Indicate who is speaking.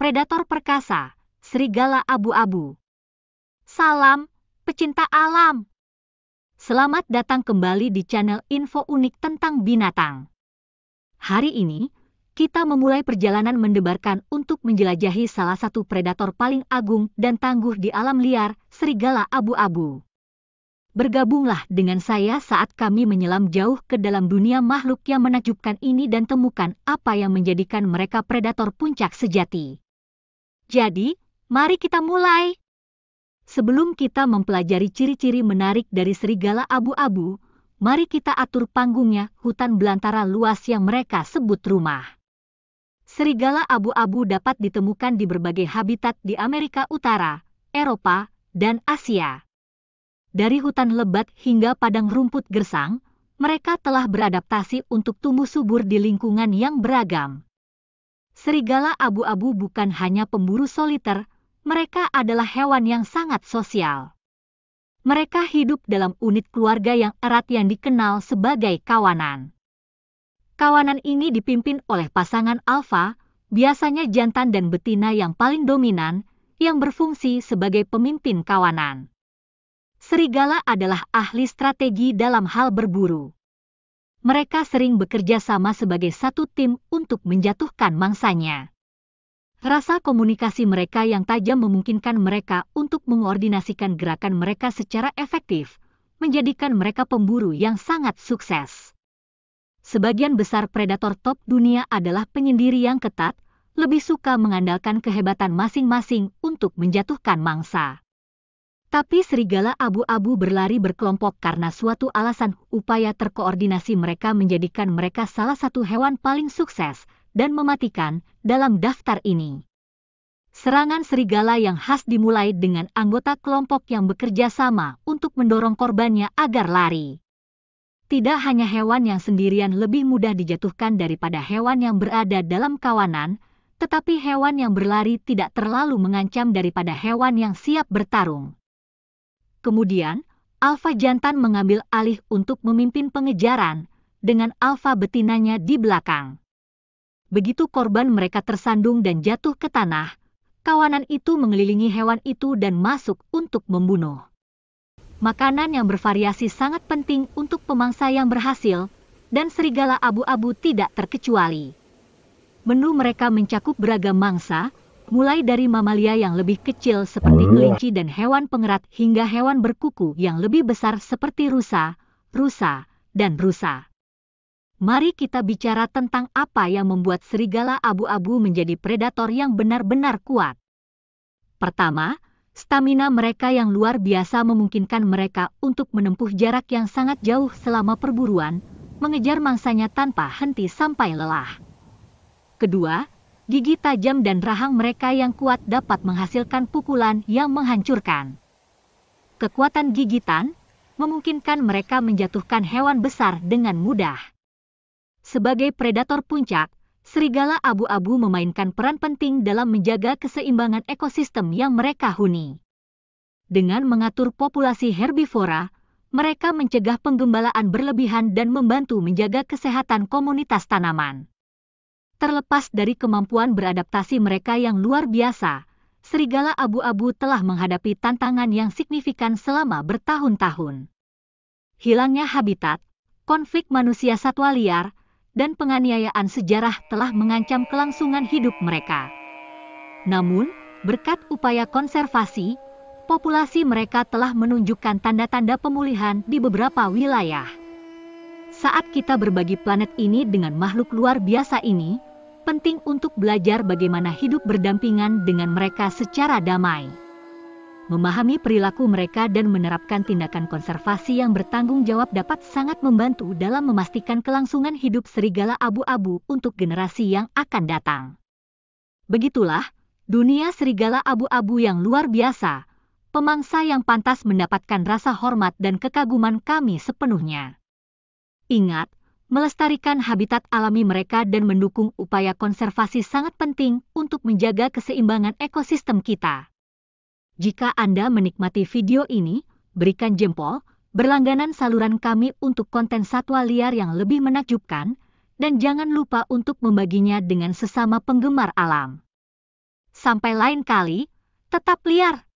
Speaker 1: predator perkasa, serigala abu-abu. Salam, pecinta alam. Selamat datang kembali di channel info unik tentang binatang. Hari ini, kita memulai perjalanan mendebarkan untuk menjelajahi salah satu predator paling agung dan tangguh di alam liar, serigala abu-abu. Bergabunglah dengan saya saat kami menyelam jauh ke dalam dunia makhluk yang menakjubkan ini dan temukan apa yang menjadikan mereka predator puncak sejati. Jadi, mari kita mulai. Sebelum kita mempelajari ciri-ciri menarik dari serigala abu-abu, mari kita atur panggungnya hutan belantara luas yang mereka sebut rumah. Serigala abu-abu dapat ditemukan di berbagai habitat di Amerika Utara, Eropa, dan Asia. Dari hutan lebat hingga padang rumput gersang, mereka telah beradaptasi untuk tumbuh subur di lingkungan yang beragam serigala abu-abu bukan hanya pemburu soliter, mereka adalah hewan yang sangat sosial. Mereka hidup dalam unit keluarga yang erat yang dikenal sebagai kawanan. Kawanan ini dipimpin oleh pasangan alfa, biasanya jantan dan betina yang paling dominan, yang berfungsi sebagai pemimpin kawanan. Serigala adalah ahli strategi dalam hal berburu mereka sering bekerja sama sebagai satu tim untuk menjatuhkan mangsanya. Rasa komunikasi mereka yang tajam memungkinkan mereka untuk mengoordinasikan gerakan mereka secara efektif, menjadikan mereka pemburu yang sangat sukses. Sebagian besar predator top dunia adalah penyendiri yang ketat, lebih suka mengandalkan kehebatan masing-masing untuk menjatuhkan mangsa. Tapi serigala abu-abu berlari berkelompok karena suatu alasan upaya terkoordinasi mereka menjadikan mereka salah satu hewan paling sukses dan mematikan dalam daftar ini. Serangan serigala yang khas dimulai dengan anggota kelompok yang bekerja sama untuk mendorong korbannya agar lari. Tidak hanya hewan yang sendirian lebih mudah dijatuhkan daripada hewan yang berada dalam kawanan, tetapi hewan yang berlari tidak terlalu mengancam daripada hewan yang siap bertarung. Kemudian, alfa jantan mengambil alih untuk memimpin pengejaran dengan alfa betinanya di belakang. Begitu korban mereka tersandung dan jatuh ke tanah, kawanan itu mengelilingi hewan itu dan masuk untuk membunuh. Makanan yang bervariasi sangat penting untuk pemangsa yang berhasil, dan serigala abu-abu tidak terkecuali. Menu mereka mencakup beragam mangsa, mulai dari mamalia yang lebih kecil seperti hmm. kelinci dan hewan pengerat hingga hewan berkuku yang lebih besar seperti rusa, rusa, dan rusa. Mari kita bicara tentang apa yang membuat serigala abu-abu menjadi predator yang benar-benar kuat. Pertama, stamina mereka yang luar biasa memungkinkan mereka untuk menempuh jarak yang sangat jauh selama perburuan, mengejar mangsanya tanpa henti sampai lelah. Kedua, gigi tajam dan rahang mereka yang kuat dapat menghasilkan pukulan yang menghancurkan. Kekuatan gigitan memungkinkan mereka menjatuhkan hewan besar dengan mudah. Sebagai predator puncak, serigala abu-abu memainkan peran penting dalam menjaga keseimbangan ekosistem yang mereka huni. Dengan mengatur populasi herbivora, mereka mencegah penggembalaan berlebihan dan membantu menjaga kesehatan komunitas tanaman terlepas dari kemampuan beradaptasi mereka yang luar biasa, serigala abu-abu telah menghadapi tantangan yang signifikan selama bertahun-tahun. Hilangnya habitat, konflik manusia satwa liar, dan penganiayaan sejarah telah mengancam kelangsungan hidup mereka. Namun, berkat upaya konservasi, populasi mereka telah menunjukkan tanda-tanda pemulihan di beberapa wilayah. Saat kita berbagi planet ini dengan makhluk luar biasa ini, penting untuk belajar bagaimana hidup berdampingan dengan mereka secara damai. Memahami perilaku mereka dan menerapkan tindakan konservasi yang bertanggung jawab dapat sangat membantu dalam memastikan kelangsungan hidup serigala abu-abu untuk generasi yang akan datang. Begitulah dunia serigala abu-abu yang luar biasa, pemangsa yang pantas mendapatkan rasa hormat dan kekaguman kami sepenuhnya. Ingat, melestarikan habitat alami mereka dan mendukung upaya konservasi sangat penting untuk menjaga keseimbangan ekosistem kita. Jika Anda menikmati video ini, berikan jempol, berlangganan saluran kami untuk konten satwa liar yang lebih menakjubkan, dan jangan lupa untuk membaginya dengan sesama penggemar alam. Sampai lain kali, tetap liar!